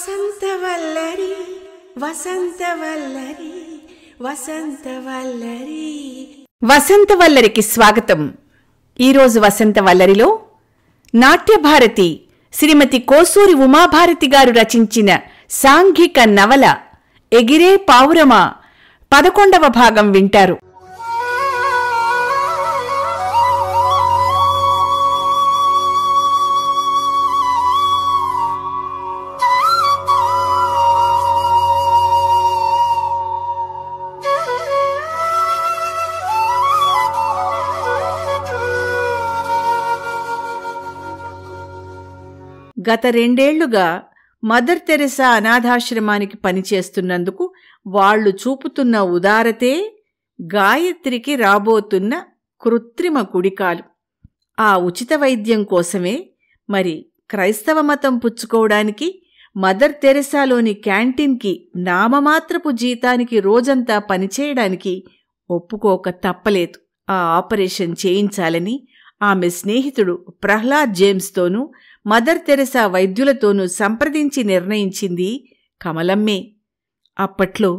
వసంత వల్లరి వసంత వల్లరికి స్వాగతం ఈరోజు వల్లరిలో నాట్యభారతి శ్రీమతి కోసూరి ఉమాభారతి గారు రచించిన సాంఘిక నవల ఎగిరే పావురమా పదకొండవ భాగం వింటారు గత రెండేళ్లుగా మదర్ తెరెసా అనాథాశ్రమానికి పనిచేస్తున్నందుకు వాళ్లు చూపుతున్న ఉదారతే గాయత్రికి రాబోతున్న కృత్రిమ కుడికాలు ఆ ఉచిత వైద్యం కోసమే మరి క్రైస్తవ మతం పుచ్చుకోవడానికి మదర్ తెరెసాలోని క్యాంటీన్కి నామమాత్రపు జీతానికి రోజంతా పనిచేయడానికి ఒప్పుకోక తప్పలేదు ఆ ఆపరేషన్ చేయించాలని ఆమె స్నేహితుడు ప్రహ్లాద్ జేమ్స్తోనూ మదర్ తెరసా వైద్యులతోనూ సంప్రదించి నిర్ణయించింది కమలమ్మే అప్పట్లో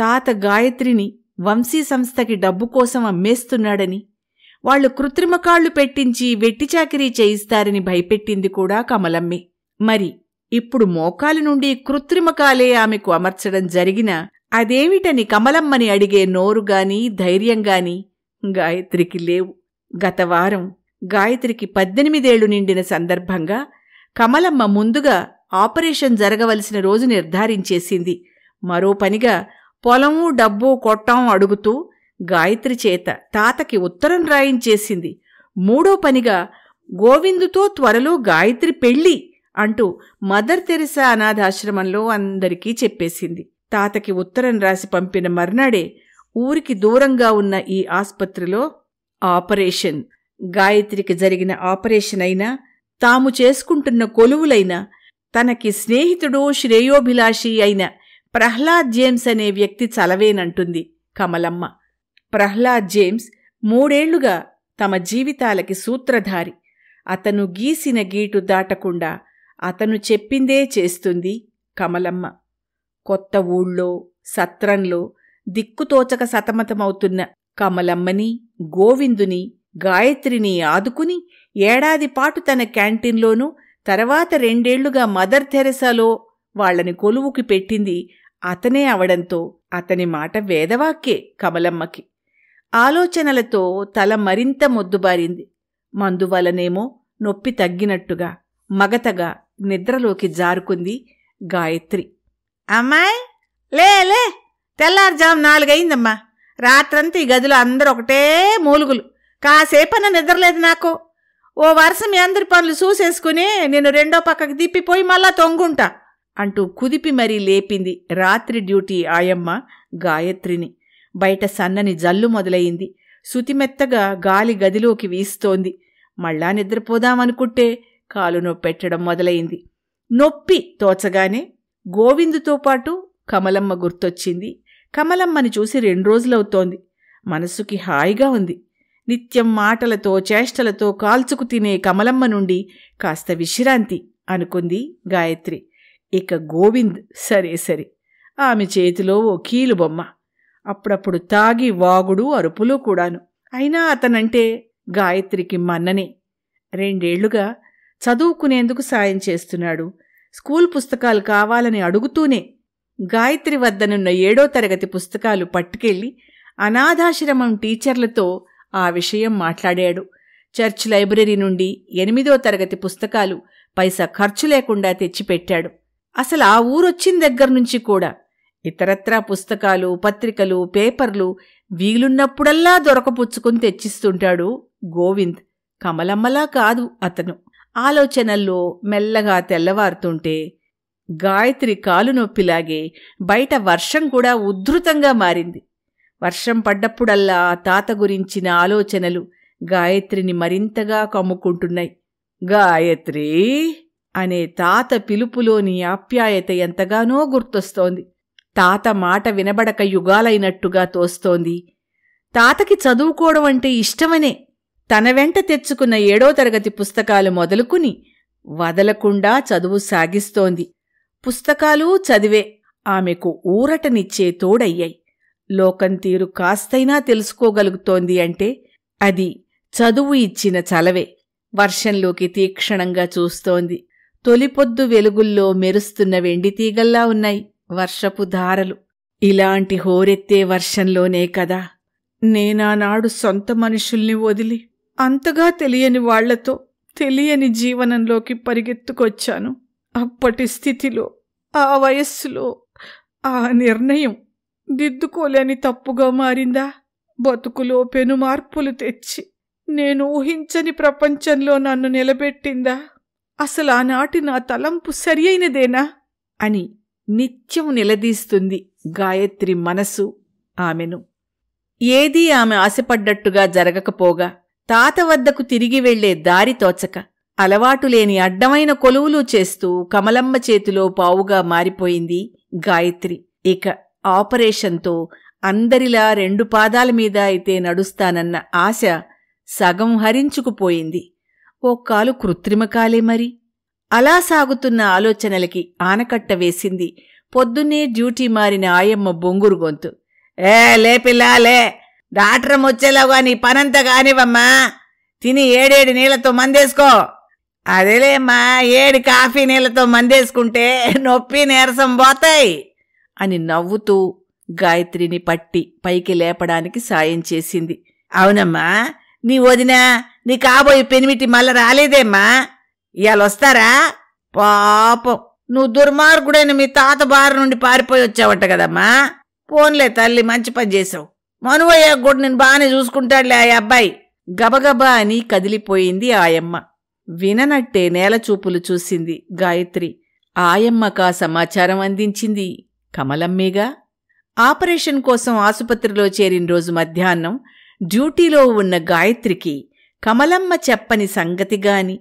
తాత గాయత్రిని వంశీ సంస్థకి డబ్బు కోసం అమ్మేస్తున్నాడని వాళ్లు కృత్రిమ కాళ్లు పెట్టించి వెట్టిచాకిరీ చేయిస్తారని భయపెట్టింది కూడా కమలమ్మే మరి ఇప్పుడు మోకాలి నుండి కృత్రిమ కాలే ఆమెకు అమర్చడం జరిగిన అదేమిటని కమలమ్మని అడిగే నోరుగాని ధైర్యంగాని గాయత్రికి లేవు గతవారం గాయత్రికి పద్దెనిమిదేళ్లు నిండిన సందర్భంగా కమలమ్మ ముందుగా ఆపరేషన్ జరగవలసిన రోజు నిర్ధారించేసింది మరో పనిగా పొలము డబ్బు కొట్టం అడుగుతూ గాయత్రి చేత తాతకి ఉత్తరం రాయించేసింది మూడో పనిగా గోవిందుతో త్వరలో గాయత్రి పెళ్ళి అంటూ మదర్ తెరిసా అనాథాశ్రమంలో అందరికీ చెప్పేసింది తాతకి ఉత్తరం రాసి పంపిన మర్నాడే ఊరికి దూరంగా ఉన్న ఈ ఆసుపత్రిలో ఆపరేషన్ గాయత్రికి జరిగిన ఆపరేషన్ అయినా తాము చేసుకుంటున్న కొలువులైనా తనకి స్నేహితుడు శ్రేయోభిలాషి అయిన ప్రహ్లాద్ జేమ్స్ అనే వ్యక్తి చలవేనంటుంది కమలమ్మ ప్రహ్లాద్ జేమ్స్ మూడేళ్లుగా తమ జీవితాలకి సూత్రధారి అతను గీసిన గీటు దాటకుండా అతను చెప్పిందే చేస్తుంది కమలమ్మ కొత్త ఊళ్ళో సత్రంలో దిక్కుతోచక సతమతమవుతున్న కమలమ్మని గోవిందుని గాయత్రిని ఆదుకుని ఏడాది పాటు తన క్యాంటీన్లోనూ తర్వాత రెండేళ్లుగా మదర్ థెరెసాలో వాళ్లని కొలువుకి పెట్టింది అతనే అవడంతో అతని మాట వేదవాక్కే కమలమ్మకి ఆలోచనలతో తల మరింత మొద్దుబారింది మందువలనేమో నొప్పి తగ్గినట్టుగా మగతగా నిద్రలోకి జారుకుంది గాయత్రి అమ్మాయి లేలే తెల్లారుజాము నాలుగైందమ్మా రాత్రంతా ఈ గదిలో అందరూ ఒకటే మూలుగులు కాసేపన నిద్రలేదు నాకు ఓ వరుస మీ అందరి పనులు చూసేసుకుని నేను రెండో పక్కకు దిప్పిపోయి మళ్ళా తొంగుంటా అంటూ కుదిపి మరీ లేపింది రాత్రి డ్యూటీ ఆయమ్మ గాయత్రిని బయట సన్నని జల్లు మొదలయింది శుతిమెత్తగా గాలి గదిలోకి వీస్తోంది మళ్ళా నిద్రపోదామనుకుంటే కాలు నొప్పెట్టడం మొదలైంది నొప్పి తోచగానే గోవిందుతో పాటు కమలమ్మ గుర్తొచ్చింది కమలమ్మని చూసి రెండు రోజులవుతోంది మనసుకి హాయిగా ఉంది నిత్యం మాటలతో చేష్టలతో కాల్చుకు తినే కమలమ్మ నుండి కాస్త విశ్రాంతి అనుకుంది గాయత్రి ఇక గోవింద్ సరే సరే ఆమె చేతిలో ఓ కీలు బొమ్మ అప్పుడప్పుడు తాగి వాగుడు అరుపులు కూడాను అయినా అతనంటే గాయత్రికి మన్ననే రెండేళ్లుగా చదువుకునేందుకు సాయం చేస్తున్నాడు స్కూల్ పుస్తకాలు కావాలని అడుగుతూనే గాయత్రి వద్దనున్న ఏడో తరగతి పుస్తకాలు పట్టుకెళ్ళి అనాథాశ్రమం టీచర్లతో ఆ విషయం మాట్లాడాడు చర్చ్ లైబ్రరీ నుండి ఎనిమిదో తరగతి పుస్తకాలు పైసా ఖర్చు లేకుండా తెచ్చిపెట్టాడు అసలు ఆ ఊరొచ్చిన దగ్గర్నుంచి కూడా ఇతరత్రా పుస్తకాలు పత్రికలు పేపర్లు వీలున్నప్పుడల్లా దొరకపుచ్చుకుని తెచ్చిస్తుంటాడు గోవింద్ కమలమ్మలా కాదు అతను ఆలోచనల్లో మెల్లగా తెల్లవారుతుంటే గాయత్రి కాలు నొప్పిలాగే బయట వర్షం కూడా ఉద్ధృతంగా మారింది వర్షం పడ్డప్పుడల్లా తాత గురించిన ఆలోచనలు గాయత్రిని మరింతగా కమ్ముకుంటున్నాయి గాయత్రి అనే తాత పిలుపులోని ఆప్యాయత ఎంతగానో గుర్తొస్తోంది తాత మాట వినబడక యుగాలైనట్టుగా తోస్తోంది తాతకి చదువుకోవడం అంటే ఇష్టమనే తన వెంట తెచ్చుకున్న ఏడో తరగతి పుస్తకాలు మొదలుకుని వదలకుండా చదువు సాగిస్తోంది పుస్తకాలు చదివే ఆమెకు ఊరటనిచ్చే తోడయ్యాయి లోకం తీరు కాస్తైనా తెలుసుకోగలుగుతోంది అంటే అది చదువు ఇచ్చిన చలవే వర్షంలోకి తీక్షణంగా చూస్తోంది తొలిపొద్దు వెలుగుల్లో మెరుస్తున్న వెండి తీగల్లా ఉన్నాయి వర్షపు ధారలు ఇలాంటి హోరెత్తే వర్షంలోనే కదా నేనానాడు సొంత మనుషుల్ని వదిలి అంతగా తెలియని వాళ్లతో తెలియని జీవనంలోకి పరిగెత్తుకొచ్చాను అప్పటి స్థితిలో ఆ వయస్సులో ఆ నిర్ణయం దిద్దుకోలేని తప్పుగా మారిందా బతుకులో పెను మార్పులు తెచ్చి నేను ఊహించని ప్రపంచంలో నన్ను నిలబెట్టిందా అసలు ఆనాటి నా తలంపు సరియైనదేనా అని నిత్యం నిలదీస్తుంది గాయత్రి మనసు ఆమెను ఏదీ ఆమె ఆశపడ్డట్టుగా జరగకపోగా తాత వద్దకు తిరిగి వెళ్లే దారి తోచక అలవాటులేని అడ్డమైన కొలువులు చేస్తూ కమలమ్మ చేతిలో పావుగా మారిపోయింది గాయత్రి ఇక ఆపరేషన్తో అందరిలా రెండు పాదాల మీద అయితే నడుస్తానన్న ఆశ సగం హరించుకుపోయింది ఓ కాలు కృత్రిమ కాలే మరి అలా సాగుతున్న ఆలోచనలకి ఆనకట్ట వేసింది పొద్దున్నే డ్యూటీ మారిన ఆయమ్మ బొంగురు గొంతు ఏ లే పిల్లాలే డాక్టర్ వచ్చేలాగా నీ పనంతా కానివమ్మా తిని ఏడేడు నీళ్లతో మందేసుకో అదేలేమ్మా ఏడు కాఫీ నీళ్లతో మందేసుకుంటే నొప్పి నీరసం పోతాయి అని నవ్వుతూ గాయత్రిని పట్టి పైకి లేపడానికి సాయం చేసింది అవునమ్మా నీ వదినా నీ కాబోయే పెనిమిటి మళ్ళా రాలేదేమ్మా ఇవాళ వస్తారా పాపం నువ్వు దుర్మార్గుడైన మీ తాత బారి నుండి పారిపోయి వచ్చావట కదమ్మా పోన్లే తల్లి మంచి పని చేసావు మనువయ్యా కూడా నేను బాగానే చూసుకుంటాడులే ఆ అబ్బాయి గబగబా అని కదిలిపోయింది ఆయమ్మ విననట్టే నేల చూపులు చూసింది గాయత్రి ఆయమ్మకా సమాచారం అందించింది కమలమ్మేగా ఆపరేషన్ కోసం ఆసుపత్రిలో చేరిన రోజు మధ్యాహ్నం డ్యూటీలో ఉన్న గాయత్రికి కమలమ్మ చెప్పని సంగతిగాని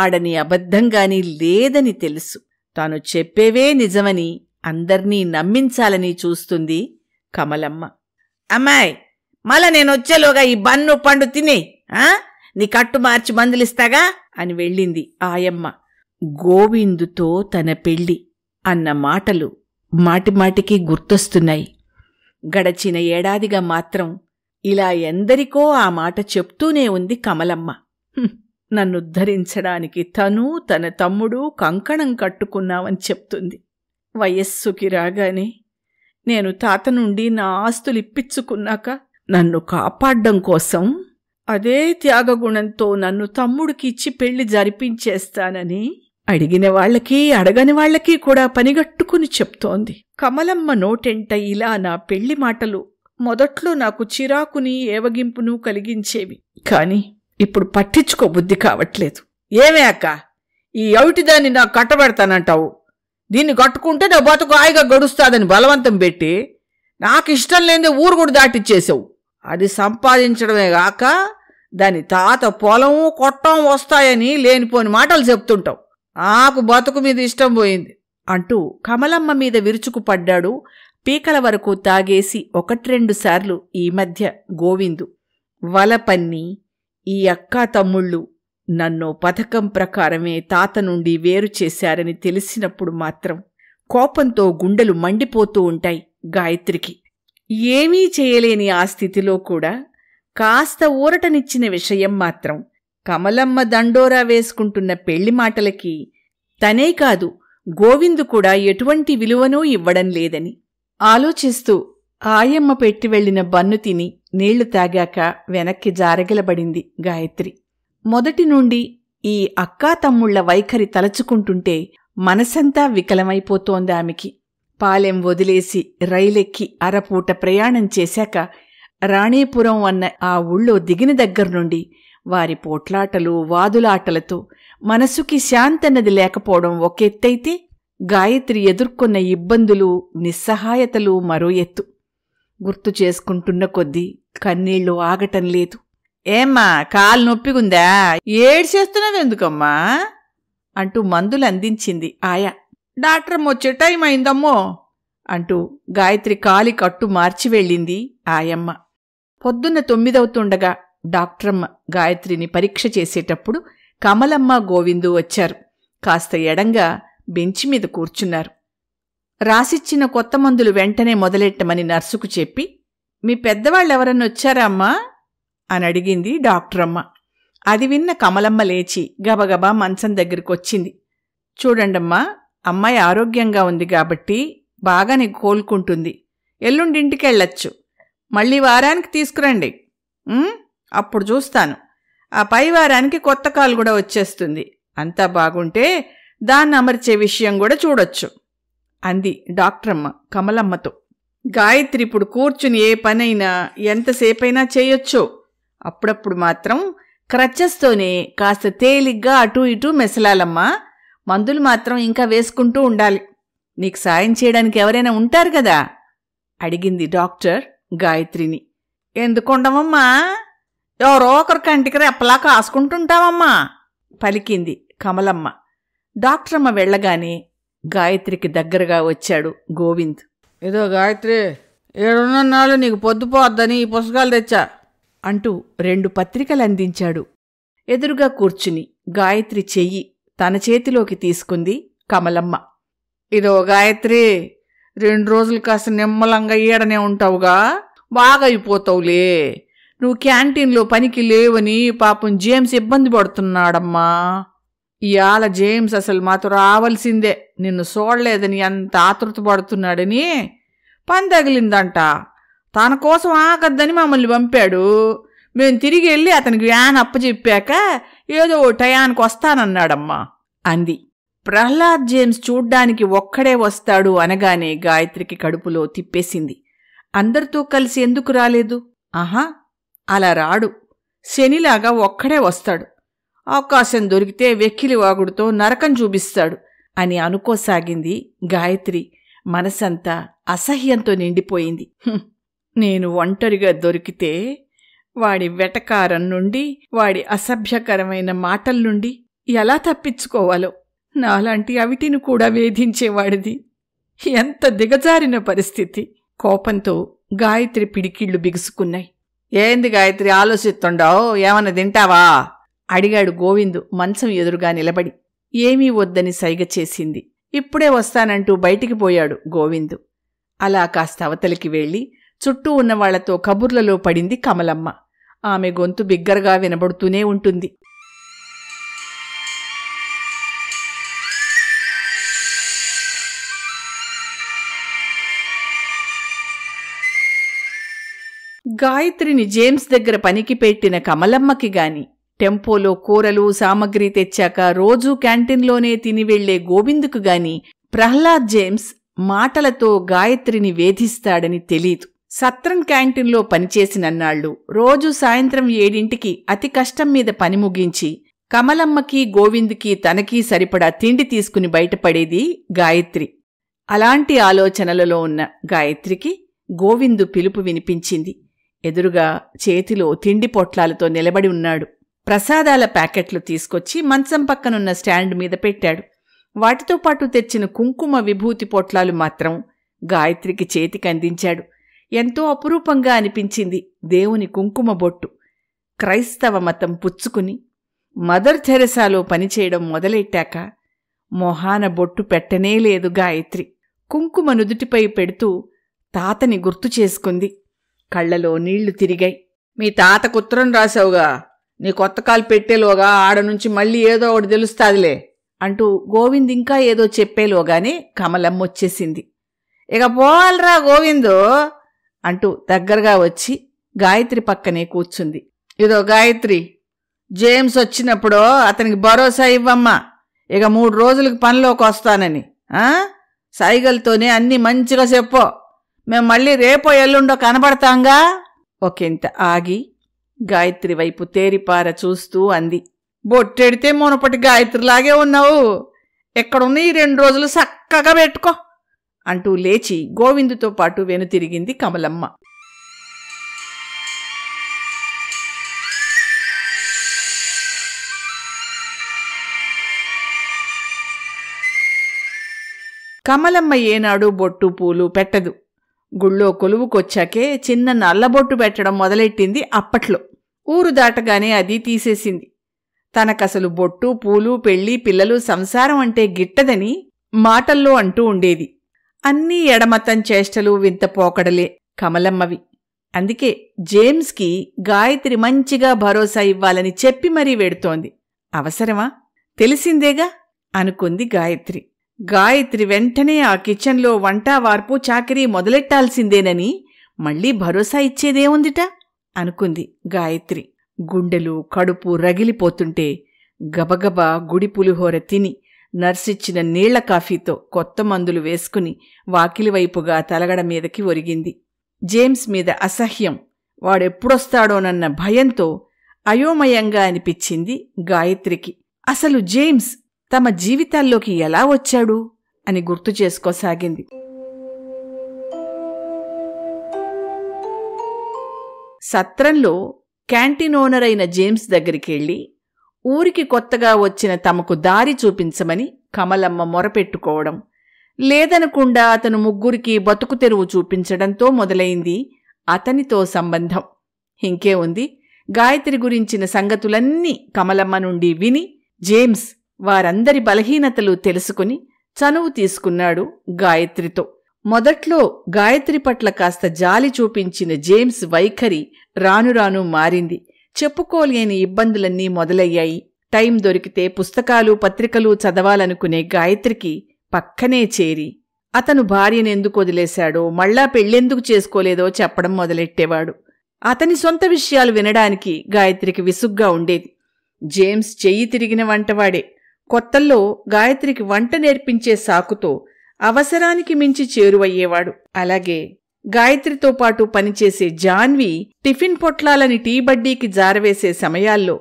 ఆడని అబద్ధంగాని లేదని తెలుసు తాను చెప్పేవే నిజమని అందర్నీ నమ్మించాలని చూస్తుంది కమలమ్మ అమ్మాయ్ మల నేనొచ్చేలోగా ఈ బన్ను పండు తినే ఆ నీ కట్టు మార్చి మందులిస్తాగా అని వెళ్ళింది ఆయమ్మ గోవిందుతో తన పెళ్ళి అన్న మాటలు మాటిమాటికి గుర్తొస్తున్నాయి గడచిన ఏడాదిగా మాత్రం ఇలా ఎందరికో ఆ మాట చెప్తూనే ఉంది కమలమ్మ నన్నుద్ధరించడానికి తను తన తమ్ముడు కంకణం కట్టుకున్నామని చెప్తుంది వయస్సుకి రాగానే నేను తాత నుండి నా ఆస్తులు ఇప్పించుకున్నాక నన్ను కాపాడ్డం కోసం అదే త్యాగగుణంతో నన్ను తమ్ముడికి ఇచ్చి పెళ్లి జరిపించేస్తానని అడిగిన వాళ్లకి అడగని వాళ్లకి కూడా పనిగట్టుకుని చెప్తోంది కమలమ్మ నోటెంట ఇలా నా పెళ్లి మాటలు మొదట్లో నాకు చిరాకుని ఏవగింపును కలిగించేవి కాని ఇప్పుడు పట్టించుకో బుద్ధి కావట్లేదు ఏమే అక్క ఈ ఔటిదాన్ని నా కట్టబెడతానంటావు దీన్ని కట్టుకుంటే నా బతుకు హాయిగా గడుస్తాదని బలవంతం పెట్టి నాకు ఇష్టం లేని ఊరు కూడా దాటిచ్చేసావు అది సంపాదించడమే కాక దాని తాత పొలం కొట్టం వస్తాయని లేనిపోని మాటలు చెప్తుంటావు ఆకు బతుకు మీద ఇష్టం పోయింది అంటూ కమలమ్మ మీద విరుచుకుపడ్డాడు పీకల వరకు తాగేసి ఒకట్రెండు సార్లు ఈ మధ్య గోవిందు వలపన్ని ఈ అక్కా తమ్ముళ్ళు నన్ను పథకం ప్రకారమే తాత నుండి వేరు చేశారని తెలిసినప్పుడు మాత్రం కోపంతో గుండెలు మండిపోతూ ఉంటాయి గాయత్రికి ఏమీ చేయలేని ఆ స్థితిలో కూడా కాస్త ఊరటనిచ్చిన విషయం మాత్రం కమలమ్మ దండోరా వేసుకుంటున్న పెళ్లి మాటలకి తనే కాదు గోవిందు కూడా ఎటువంటి విలువనూ ఇవ్వడం లేదని ఆలోచిస్తూ ఆయమ్మ పెట్టి వెళ్లిన బన్ను తిని నీళ్లు తాగాక వెనక్కి జారగిలబడింది గాయత్రి మొదటి నుండి ఈ అక్కా తమ్ముళ్ల వైఖరి తలచుకుంటుంటే మనసంతా వికలమైపోతోంది ఆమెకి పాలెం వదిలేసి రైలెక్కి అరపూట ప్రయాణం చేశాక రాణేపురం అన్న ఆ ఊళ్ళో దిగిన దగ్గర్నుండి వారి పోట్లాటలు వాదులాటలతో మనసుకి శాంతన్నది లేకపోవడం ఒక ఎత్తైతే గాయత్రి ఎదుర్కొన్న ఇబ్బందులు నిస్సహాయతలు మరో ఎత్తు గుర్తు చేసుకుంటున్న కొద్దీ కన్నీళ్లు ఆగటం లేదు ఏమ్మా కాలు నొప్పిగుందా ఏడ్చేస్తున్నావెందుకమ్మా అంటూ మందులు అందించింది ఆయా డాక్టర్ వచ్చే టైం అయిందమ్మో అంటూ గాయత్రి కాలి కట్టు మార్చి వెళ్ళింది ఆయమ్మ పొద్దున్న తొమ్మిదవుతుండగా డాక్టరమ్మ గాయత్రిని పరీక్ష చేసేటప్పుడు కమలమ్మ గోవిందు వచ్చారు కాస్త ఎడంగా బెంచి మీద కూర్చున్నారు రాసిచ్చిన కొత్త మందులు వెంటనే మొదలెట్టమని నర్సుకు చెప్పి మీ పెద్దవాళ్ళెవరన్నా వచ్చారా అమ్మా అని అడిగింది డాక్టరమ్మ అది విన్న కమలమ్మ లేచి గబగబా మంచం దగ్గరికొచ్చింది చూడండమ్మా అమ్మాయి ఆరోగ్యంగా ఉంది కాబట్టి బాగానే కోలుకుంటుంది ఎల్లుండింటికెళ్ళొచ్చు మళ్ళీ వారానికి తీసుకురండి అప్పుడు చూస్తాను ఆ పైవారానికి కొత్త కాలు కూడా వచ్చేస్తుంది అంతా బాగుంటే దాన్ని అమర్చే విషయం కూడా చూడొచ్చు అంది డాక్టరమ్మ కమలమ్మతో గాయత్రి ఇప్పుడు కూర్చుని ఏ పనైనా ఎంతసేపైనా చేయొచ్చో అప్పుడప్పుడు మాత్రం క్రచ్చస్తోనే కాస్త తేలిగ్గా అటూ ఇటూ మెసలాలమ్మా మందులు మాత్రం ఇంకా వేసుకుంటూ ఉండాలి నీకు సాయం చేయడానికి ఎవరైనా ఉంటారు కదా అడిగింది డాక్టర్ గాయత్రిని ఎందుకుండవమ్మా ఎవరో ఒకరు కంటికి రెప్పలా కాసుకుంటుంటావమ్మా పలికింది కమలమ్మ డాక్టరమ్మ వెళ్ళగానే గాయత్రికి దగ్గరగా వచ్చాడు గోవింద్ ఏదో గాయత్రి ఏడున్నాళ్ళు నీకు పొద్దుపోద్దని ఈ పుస్తకాలు తెచ్చా అంటూ రెండు పత్రికలు అందించాడు ఎదురుగా కూర్చుని గాయత్రి చెయ్యి తన చేతిలోకి తీసుకుంది కమలమ్మ ఇదో గాయత్రి రెండు రోజులు కాస్త నిమ్మలంగా ఈడనే ఉంటావుగా బాగైపోతావులే నువ్వు క్యాంటీన్లో పనికి లేవని పాపం జేమ్స్ ఇబ్బంది పడుతున్నాడమ్మా ఇవాళ జేమ్స్ అసలు మాతో రావాల్సిందే నిన్ను చూడలేదని ఎంత ఆతృత పడుతున్నాడని పని తగిలిందంట తన కోసం ఆగద్దని మమ్మల్ని పంపాడు మేము తిరిగి వెళ్ళి అతనికి వ్యాన్ అప్పచెప్పాక ఏదో టయానికి వస్తానన్నాడమ్మా అంది ప్రహ్లాద్ జేమ్స్ చూడ్డానికి ఒక్కడే వస్తాడు అనగానే గాయత్రికి కడుపులో తిప్పేసింది అందరితో కలిసి ఎందుకు రాలేదు ఆహా అలా రాడు శనిలాగా ఒక్కడే వస్తాడు అవకాశం దొరికితే వెక్కిలి వాగుడుతో నరకం చూపిస్తాడు అని అనుకోసాగింది గాయత్రి మనసంతా అసహ్యంతో నిండిపోయింది నేను ఒంటరిగా దొరికితే వాడి వెటకారం నుండి వాడి అసభ్యకరమైన మాటల నుండి ఎలా తప్పించుకోవాలో నాలాంటి అవిటిని కూడా వేధించేవాడిది ఎంత దిగజారిన పరిస్థితి కోపంతో గాయత్రి పిడికిళ్ళు బిగుసుకున్నాయి ఏంది గాయత్రి ఆలోచిస్తుండవు ఏమన్నా తింటావా అడిగాడు గోవిందు మంచం ఎదురుగా నిలబడి ఏమీ వద్దని సైగ చేసింది ఇప్పుడే వస్తానంటూ బయటికి పోయాడు గోవిందు అలా కాస్త అవతలికి వెళ్ళి చుట్టూ ఉన్న కబుర్లలో పడింది కమలమ్మ ఆమె గొంతు బిగ్గరగా వినబడుతూనే ఉంటుంది గాయత్రిని జేమ్స్ దగ్గర పనికి పెట్టిన కమలమ్మకి గాని టెంపోలో కూరలు సామగ్రి తెచ్చాక రోజూ క్యాంటీన్లోనే తిని వెళ్లే గోవిందుకు గాని ప్రహ్లాద్ జేమ్స్ మాటలతో గాయత్రిని వేధిస్తాడని తెలీదు సత్రం క్యాంటీన్లో పనిచేసినన్నాళ్లు రోజు సాయంత్రం ఏడింటికి అతి కష్టం మీద పని ముగించి కమలమ్మకి గోవిందుకి తనకీ సరిపడా తిండి తీసుకుని బయటపడేది గాయత్రి అలాంటి ఆలోచనలలో ఉన్న గాయత్రికి గోవిందు పిలుపు వినిపించింది ఎదురుగా చేతిలో తిండి పొట్లాలతో నిలబడి ఉన్నాడు ప్రసాదాల ప్యాకెట్లు తీసుకొచ్చి మంచం పక్కనున్న స్టాండ్ మీద పెట్టాడు వాటితో పాటు తెచ్చిన కుంకుమ విభూతి పొట్లాలు మాత్రం గాయత్రికి చేతికి అందించాడు ఎంతో అపురూపంగా అనిపించింది దేవుని కుంకుమ బొట్టు క్రైస్తవ మతం పుచ్చుకుని మదర్ థెరసాలో పనిచేయడం మొదలెట్టాక మొహాన బొట్టు పెట్టనే లేదు గాయత్రి కుంకుమ నుదుటిపై పెడుతూ తాతని గుర్తు చేసుకుంది కళ్లలో నీళ్లు తిరిగాయి మీ తాత కుత్రం రాశావుగా నీ కొత్త కాలు పెట్టేలోగా ఆడ నుంచి మళ్ళీ ఏదో ఒకటి తెలుస్తాదిలే అంటూ గోవింద్ ఇంకా ఏదో చెప్పేలోగానే కమలమ్మ వచ్చేసింది ఇక పోవాలరా గోవిందు అంటూ దగ్గరగా వచ్చి గాయత్రి పక్కనే కూర్చుంది ఇదో గాయత్రి జేమ్స్ వచ్చినప్పుడు అతనికి భరోసా ఇవ్వమ్మా ఇక మూడు రోజులకు పనిలోకి వస్తానని సైగలతోనే అన్నీ మంచిగా చెప్పో మేం మళ్ళీ రేపో ఎల్లుండో కనబడతాంగా ఒకంత ఆగి గాయత్రి వైపు తేరిపార చూస్తూ అంది బొట్టెడితే మునపటి గాయత్రిలాగే ఉన్నావు ఎక్కడున్న ఈ రెండు రోజులు చక్కగా పెట్టుకో అంటూ లేచి గోవిందుతో పాటు వెనుతిరిగింది కమలమ్మ కమలమ్మ ఏనాడు బొట్టు పూలు పెట్టదు గుళ్ళో కొలువుకొచ్చాకే చిన్న నల్లబొట్టు పెట్టడం మొదలెట్టింది అప్పట్లో ఊరు దాటగానే అది తీసేసింది తనకసలు బొట్టు పూలు పెళ్లి పిల్లలు సంసారం అంటే గిట్టదని మాటల్లో అంటూ ఉండేది అన్నీ ఎడమతం చేష్టలు వింత పోకడలే కమలమ్మవి అందుకే జేమ్స్కి గాయత్రి మంచిగా భరోసా ఇవ్వాలని చెప్పి మరీ వెడుతోంది అవసరమా తెలిసిందేగా అనుకుంది గాయత్రి గాయత్రి వెంటనే ఆ కిచెన్లో వంట వార్పు చాకరీ మొదలెట్టాల్సిందేనని మళ్ళీ భరోసా ఇచ్చేదేముందిట అనుకుంది గాయత్రి గుండెలు కడుపు రగిలిపోతుంటే గబగబా గుడి పులిహోర తిని నర్సిచ్చిన నీళ్ల కాఫీతో కొత్త మందులు వేసుకుని వాకిలివైపుగా తలగడ మీదకి ఒరిగింది జేమ్స్ మీద అసహ్యం వాడెప్పుడొస్తాడోనన్న భయంతో అయోమయంగా అనిపించింది గాయత్రికి అసలు జేమ్స్ తమ జీవితాల్లోకి ఎలా వచ్చాడు అని గుర్తు చేసుకోసాగింది సత్రంలో క్యాంటీన్ ఓనర్ అయిన జేమ్స్ దగ్గరికి వెళ్ళి ఊరికి కొత్తగా వచ్చిన తమకు దారి చూపించమని కమలమ్మ మొరపెట్టుకోవడం లేదనకుండా అతను ముగ్గురికి బతుకు తెరువు చూపించడంతో మొదలైంది అతనితో సంబంధం ఇంకే ఉంది గాయత్రి గురించిన సంగతులన్నీ కమలమ్మ నుండి విని జేమ్స్ వారందరి బలహీనతలు తెలుసుకుని చనువు తీసుకున్నాడు గాయత్రితో మొదట్లో గాయత్రి పట్ల కాస్త జాలి చూపించిన జేమ్స్ వైఖరి రానురాను మారింది చెప్పుకోలేని ఇబ్బందులన్నీ మొదలయ్యాయి టైం దొరికితే పుస్తకాలు పత్రికలు చదవాలనుకునే గాయత్రికి పక్కనే చేరి అతను భార్యనెందుకు వదిలేశాడో మళ్ళా పెళ్ళెందుకు చేసుకోలేదో చెప్పడం మొదలెట్టేవాడు అతని సొంత విషయాలు వినడానికి గాయత్రికి విసుగ్గా ఉండేది జేమ్స్ చెయ్యి తిరిగిన వంటవాడే కొత్తల్లో గాయత్రికి వంట నేర్పించే సాకుతో అవసరానికి మించి చేరువయ్యేవాడు అలాగే గాయత్రితో పాటు పనిచేసే జాన్వి టిఫిన్ పొట్లాలని టీబడ్డీకి జారవేసే సమయాల్లో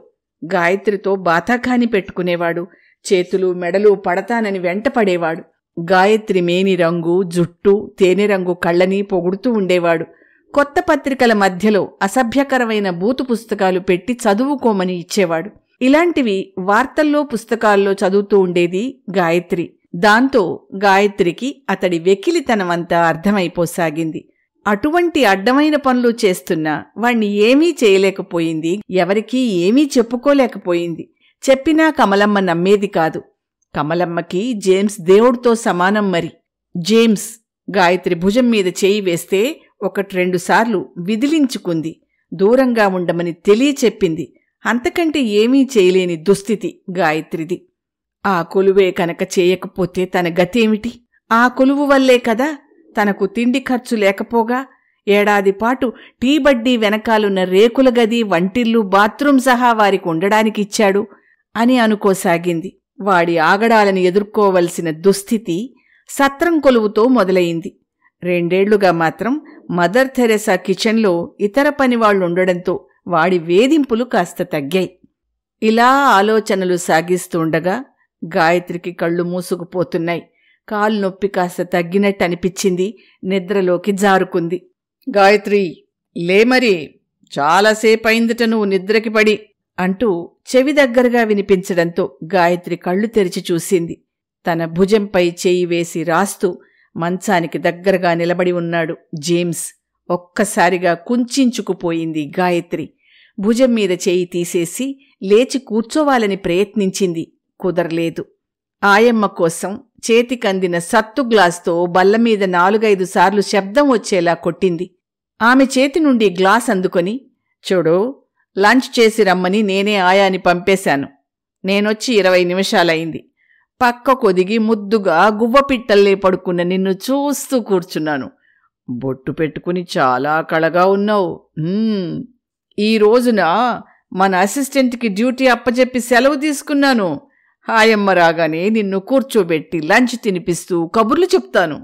గాయత్రితో బాతాఖాని పెట్టుకునేవాడు చేతులు మెడలు పడతానని వెంటపడేవాడు గాయత్రి మేని రంగు జుట్టు తేనె రంగు కళ్ళని పొగుడుతూ ఉండేవాడు కొత్త పత్రికల మధ్యలో అసభ్యకరమైన బూతు పుస్తకాలు పెట్టి చదువుకోమని ఇచ్చేవాడు ఇలాంటివి వార్తల్లో పుస్తకాల్లో చదువుతూ ఉండేది గాయత్రి దాంతో గాయత్రికి అతడి వెకిలితనమంతా అర్థమైపోసాగింది అటువంటి అడ్డమైన పనులు చేస్తున్నా వాణ్ణి ఏమీ చేయలేకపోయింది ఎవరికీ ఏమీ చెప్పుకోలేకపోయింది చెప్పినా కమలమ్మ నమ్మేది కాదు కమలమ్మకి జేమ్స్ దేవుడితో సమానం మరి జేమ్స్ గాయత్రి భుజం మీద చేయి వేస్తే ఒకట్రెండుసార్లు విదిలించుకుంది దూరంగా ఉండమని తెలియచెప్పింది అంతకంటే ఏమీ చేయలేని దుస్థితి గాయత్రిది ఆ కొలువే కనుక చేయకపోతే తన గతేమిటి ఆ కొలువు వల్లే కదా తనకు తిండి ఖర్చు లేకపోగా ఏడాది పాటు టీ బడ్డీ వెనకాలున్న రేకుల గది వంటిల్లు బాత్రూం సహా వారికి ఉండడానికి ఇచ్చాడు అని అనుకోసాగింది వాడి ఆగడాలను ఎదుర్కోవలసిన దుస్థితి సత్రం కొలువుతో మొదలయింది రెండేళ్లుగా మాత్రం మదర్ థెరెసా కిచెన్లో ఇతర పనివాళ్లుండడంతో వాడి వేధింపులు కాస్త తగ్గాయి ఇలా ఆలోచనలు సాగిస్తుండగా గాయత్రికి కళ్ళు మూసుకుపోతున్నాయి కాలు నొప్పి కాస్త తగ్గినట్టు అనిపించింది నిద్రలోకి జారుకుంది గాయత్రి లేమరి చాలాసేపైందిట నువ్వు నిద్రకి పడి అంటూ చెవి దగ్గరగా వినిపించడంతో గాయత్రి కళ్ళు తెరిచి చూసింది తన భుజంపై చేయి వేసి రాస్తూ మంచానికి దగ్గరగా నిలబడి ఉన్నాడు జేమ్స్ ఒక్కసారిగా కుంచించుకుపోయింది గాయత్రి భుజం మీద చేయి తీసేసి లేచి కూర్చోవాలని ప్రయత్నించింది కుదరలేదు ఆయమ్మ కోసం చేతికందిన సత్తు గ్లాస్తో బల్లమీద నాలుగైదు సార్లు శబ్దం వచ్చేలా కొట్టింది ఆమె చేతి నుండి గ్లాస్ అందుకొని చూడు లంచ్ చేసి రమ్మని నేనే ఆయాని పంపేశాను నేనొచ్చి ఇరవై నిమిషాలయింది పక్క కొదిగి ముద్దుగా గువ్వపిట్టల్లే పడుకున్న నిన్ను చూస్తూ కూర్చున్నాను బొట్టు పెట్టుకుని చాలా కళగా ఉన్నావు ఈ రోజున మన అసిస్టెంట్కి డ్యూటీ అప్పచెప్పి సెలవు తీసుకున్నాను హాయమ్మ రాగానే నిన్ను కూర్చోబెట్టి లంచ్ తినిపిస్తూ కబుర్లు చెప్తాను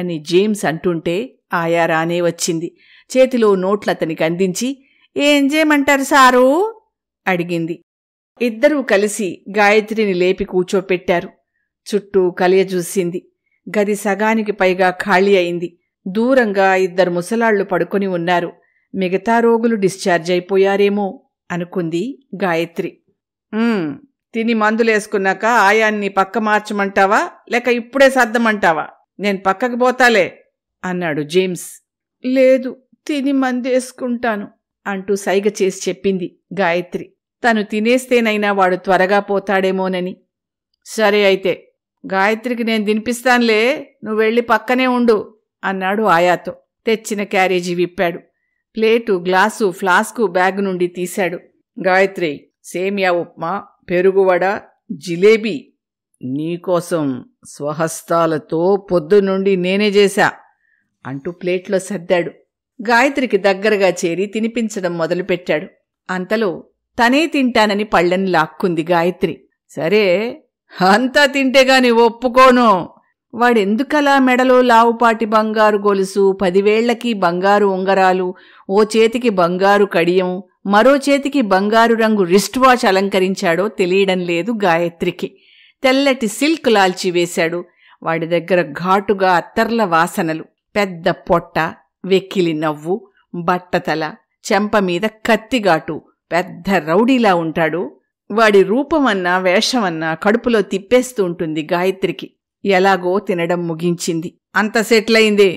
అని జేమ్స్ అంటుంటే ఆయా రానే వచ్చింది చేతిలో నోట్లు అతనికి అందించి ఏం చేయమంటారు సారు అడిగింది ఇద్దరూ కలిసి గాయత్రిని లేపి కూర్చోపెట్టారు చుట్టూ కలియ చూసింది గది సగానికి పైగా ఖాళీ అయింది దూరంగా ఇద్దరు ముసలాళ్లు పడుకొని ఉన్నారు మిగతా రోగులు డిశ్చార్జ్ అయిపోయారేమో అనుకుంది గాయత్రి తిని మందులేసుకున్నాక ఆయాన్ని పక్క మార్చమంటావా లేక ఇప్పుడే సర్దమంటావా నేను పక్కకి పోతాలే అన్నాడు జేమ్స్ లేదు తిని మందేసుకుంటాను అంటూ సైగ చేసి చెప్పింది గాయత్రి తను తినేస్తేనైనా వాడు త్వరగా పోతాడేమోనని సరే అయితే గాయత్రికి నేను తినిపిస్తానులే నువ్వెళ్ళి పక్కనే ఉండు అన్నాడు ఆయాతో తెచ్చిన క్యారేజీ విప్పాడు ప్లేటు గ్లాసు ఫ్లాస్కు బ్యాగ్ నుండి తీశాడు గాయత్రి సేమియా ఉప్మా పెరుగువడ జిలేబీ నీకోసం స్వహస్తాలతో పొద్దు నుండి నేనే చేశా అంటూ ప్లేట్లో సర్దాడు గాయత్రికి దగ్గరగా చేరి తినిపించడం మొదలుపెట్టాడు అంతలో తనే తింటానని పళ్ళని లాక్కుంది గాయత్రి సరే అంతా తింటే ఒప్పుకోను వాడెందుకలా మెడలో లావుపాటి బంగారు గొలుసు పదివేళ్లకి బంగారు ఉంగరాలు ఓ చేతికి బంగారు కడియం మరో చేతికి బంగారు రంగు రిస్ట్ వాచ్ అలంకరించాడో తెలియడం లేదు గాయత్రికి తెల్లటి సిల్క్ లాల్చి వేశాడు వాడి దగ్గర ఘాటుగా అత్తర్ల వాసనలు పెద్ద పొట్ట వెక్కిలి నవ్వు బట్టతల చెంప మీద కత్తిఘాటు పెద్ద రౌడీలా ఉంటాడు వాడి రూపమన్నా వేషమన్నా కడుపులో తిప్పేస్తూ ఉంటుంది గాయత్రికి ఎలాగో తినడం ముగించింది అంత సెటిల్ అయింది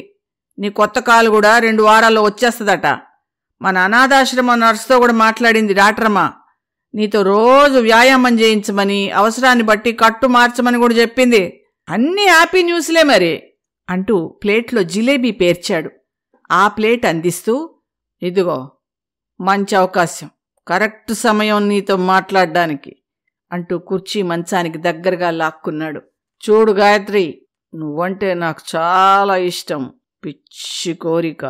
నీ కొత్త కాలు కూడా రెండు వారాల్లో వచ్చేస్తుందట మన అనాథాశ్రమం నర్సుతో కూడా మాట్లాడింది డాక్టరమ్మా నీతో రోజు వ్యాయామం చేయించమని అవసరాన్ని బట్టి కట్టు మార్చమని కూడా చెప్పింది అన్నీ హ్యాపీ న్యూస్లే మరి అంటూ ప్లేట్లో జిలేబీ పేర్చాడు ఆ ప్లేట్ అందిస్తూ ఇదిగో మంచి అవకాశం కరెక్ట్ సమయం నీతో మాట్లాడడానికి అంటూ కుర్చీ మంచానికి దగ్గరగా లాక్కున్నాడు చూడు గాయత్రి నువ్వంటే నాకు చాలా ఇష్టం పిచ్చి కోరిక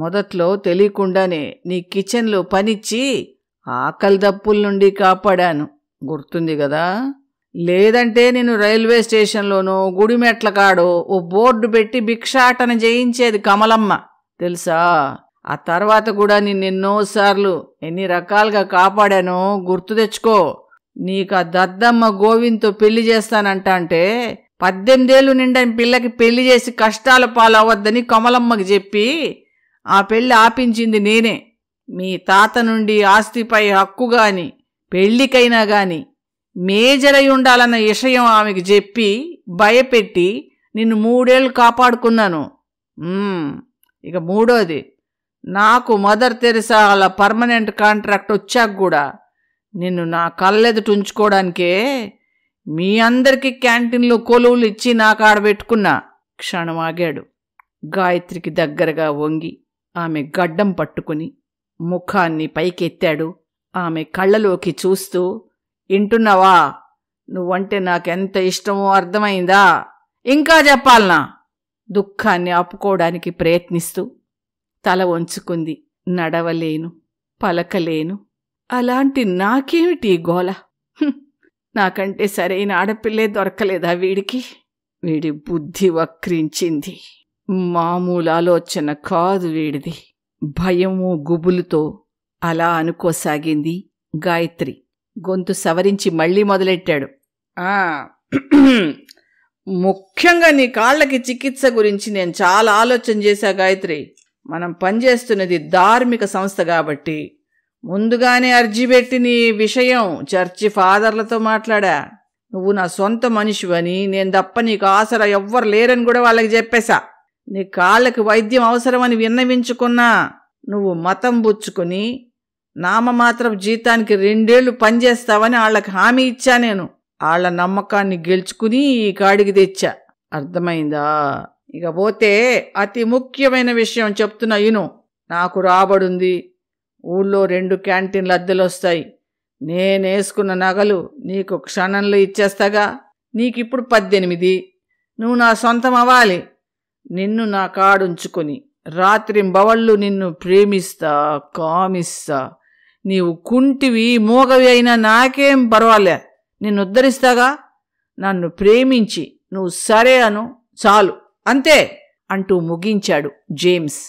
మొదట్లో తెలియకుండానే నీ కిచెన్లో పనిచ్చి ఆకలి దప్పుల నుండి కాపాడాను గుర్తుంది కదా లేదంటే నేను రైల్వే స్టేషన్లోనో గుడిమెట్ల కాడో ఓ బోర్డు పెట్టి భిక్షాటన చేయించేది కమలమ్మ తెలుసా ఆ తర్వాత కూడా నిన్నెన్నోసార్లు ఎన్ని రకాలుగా కాపాడానో గుర్తు తెచ్చుకో నీకు ఆ దద్దమ్మ గోవింద్తో పెళ్లి చేస్తానంట అంటే పద్దెనిమిదేళ్ళు నిండని పిల్లకి పెళ్లి చేసి కష్టాల పాలవద్దని కమలమ్మకి చెప్పి ఆ పెళ్ళి ఆపించింది నేనే మీ తాత నుండి ఆస్తిపై హక్కు గాని పెళ్ళికైనా గాని మేజరై ఉండాలన్న విషయం ఆమెకి చెప్పి భయపెట్టి నిన్ను మూడేళ్ళు కాపాడుకున్నాను ఇక మూడోది నాకు మదర్ తెరిసా అలా పర్మనెంట్ కాంట్రాక్ట్ వచ్చాక కూడా నిన్ను నా కళ్ళెదుట ఉంచుకోవడానికే మీ అందరికీ క్యాంటీన్లో కొలువులు ఇచ్చి నాకు కాడబెట్టుకున్నా క్షణం ఆగాడు గాయత్రికి దగ్గరగా వంగి ఆమె గడ్డం పట్టుకుని ముఖాన్ని పైకెత్తాడు ఆమె కళ్ళలోకి చూస్తూ వింటున్నావా నువ్వంటే నాకెంత ఇష్టమో అర్థమైందా ఇంకా చెప్పాలనా దుఃఖాన్ని ఆపుకోవడానికి ప్రయత్నిస్తూ తల వంచుకుంది నడవలేను పలకలేను అలాంటి నాకేమిటి గోల నాకంటే సరైన ఆడపిల్లే దొరకలేదా వీడికి వీడి బుద్ధి వక్రించింది మామూలు ఆలోచన కాదు వీడిది భయము గుబులుతో అలా అనుకోసాగింది గాయత్రి గొంతు సవరించి మళ్ళీ మొదలెట్టాడు ముఖ్యంగా నీ కాళ్ళకి చికిత్స గురించి నేను చాలా ఆలోచన చేశా గాయత్రి మనం పనిచేస్తున్నది ధార్మిక సంస్థ కాబట్టి ముందుగానే అర్జీ పెట్టి నీ విషయం చర్చి ఫాదర్లతో మాట్లాడా నువ్వు నా సొంత మనిషివని నేను తప్ప నీకు ఆసరా ఎవ్వరు లేరని కూడా వాళ్ళకి చెప్పేశా నీ కాళ్ళకి వైద్యం అవసరమని విన్నవించుకున్నా నువ్వు మతం బుచ్చుకుని నామమాత్రం జీతానికి రెండేళ్లు పనిచేస్తావని వాళ్ళకి హామీ ఇచ్చా నేను వాళ్ళ నమ్మకాన్ని గెలుచుకుని ఈ కాడికి తెచ్చా అర్థమైందా ఇకపోతే అతి ముఖ్యమైన విషయం చెప్తున్నా ఇను నాకు రాబడుంది ఊళ్ళో రెండు క్యాంటీన్లు అద్దెలొస్తాయి నేనేసుకున్న నగలు నీకు క్షణంలో ఇచ్చేస్తాగా నీకిప్పుడు పద్దెనిమిది నువ్వు నా సొంతం అవ్వాలి నిన్ను నా కాడుంచుకొని రాత్రింబవళ్ళు నిన్ను ప్రేమిస్తా కామిస్తా నీవు కుంటివి మూగవి అయినా నాకేం పర్వాలే నిన్ను ఉద్ధరిస్తాగా నన్ను ప్రేమించి నువ్వు సరే అను చాలు అంతే అంటూ ముగించాడు జేమ్స్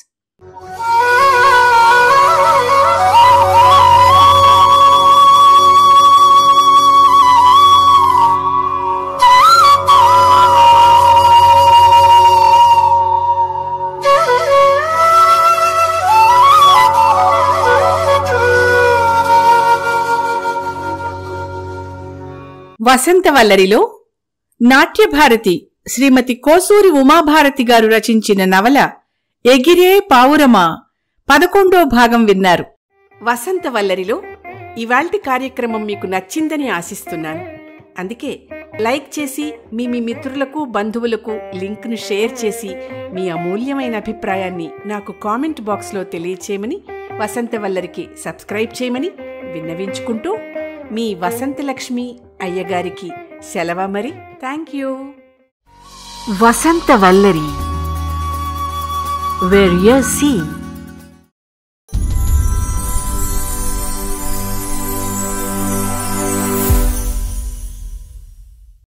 వసంతవల్లరిలో నాట్యభారతి శ్రీమతి కోసూరి ఉమాభారతి గారు రచించిన నవల ఎగిరే పావురమా పదకొండో భాగం విన్నారు వసంతవల్లరిలో ఇవాల్టి కార్యక్రమం మీకు నచ్చిందని ఆశిస్తున్నాను అందుకే లైక్ చేసి మీ మీ మిత్రులకు బంధువులకు లింక్ను షేర్ చేసి మీ అమూల్యమైన అభిప్రాయాన్ని నాకు కామెంట్ బాక్స్లో తెలియచేయమని వసంతవల్లరికి సబ్స్క్రైబ్ చేయమని విన్నవించుకుంటూ మీ వసంతలక్ష్మి అయ్యగారికి సెలవ మరి thank you Vasantha Vallari where you see